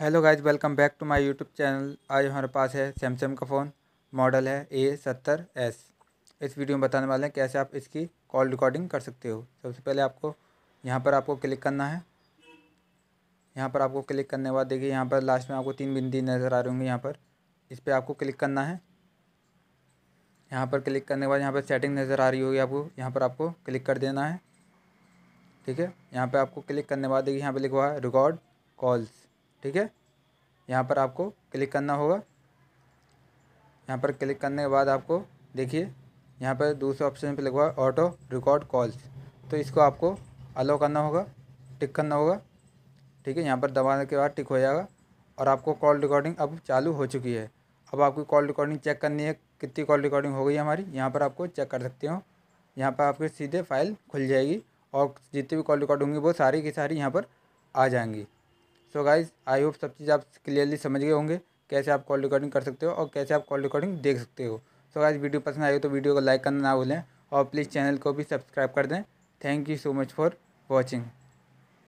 hello guys welcome back to my YouTube channel आज हमारे पास है सैमसंग का फ़ोन मॉडल है ए सत्तर एस इस वीडियो में बताने वाले हैं कैसे आप इसकी कॉल रिकॉर्डिंग कर सकते हो सबसे पहले आपको यहाँ पर आपको क्लिक करना है यहाँ पर आपको क्लिक करने के बाद देखिए यहाँ पर लास्ट में आपको तीन बिंदी नज़र आ रही होंगी यहाँ पर इस पर आपको क्लिक करना है यहाँ पर क्लिक करने के बाद यहाँ पर सेटिंग नज़र आ रही होगी आपको यहाँ पर आपको क्लिक कर देना है ठीक है यहाँ पर आपको क्लिक करने के बाद देखिए यहाँ पर लिखवा हुआ है रिकॉर्ड कॉल्स ठीक है यहाँ पर आपको क्लिक करना होगा यहाँ पर क्लिक करने के बाद आपको देखिए यहाँ पर दूसरे ऑप्शन पे लिखा हुआ ऑटो रिकॉर्ड कॉल्स तो इसको आपको अलो करना होगा टिक करना होगा ठीक है यहाँ पर दबाने के बाद टिक हो जाएगा और आपको कॉल रिकॉर्डिंग अब चालू हो चुकी है अब आपकी कॉल रिकॉर्डिंग चेक करनी है कितनी कॉल रिकॉर्डिंग हो गई हमारी यहाँ पर आपको चेक कर सकते हो यहाँ पर आपकी सीधे फाइल खुल जाएगी और जितनी भी कॉल रिकॉर्ड होंगी वो सारी की सारी यहाँ पर आ जाएंगी सो गाइज आई होप सब चीज़ आप क्लियरली समझ गए होंगे कैसे आप कॉल रिकॉर्डिंग कर सकते हो और कैसे आप कॉल रिकॉर्डिंग देख सकते हो सो गाइज वीडियो पसंद आए तो वीडियो को लाइक करना ना भूलें और प्लीज़ चैनल को भी सब्सक्राइब कर दें thank you so much for watching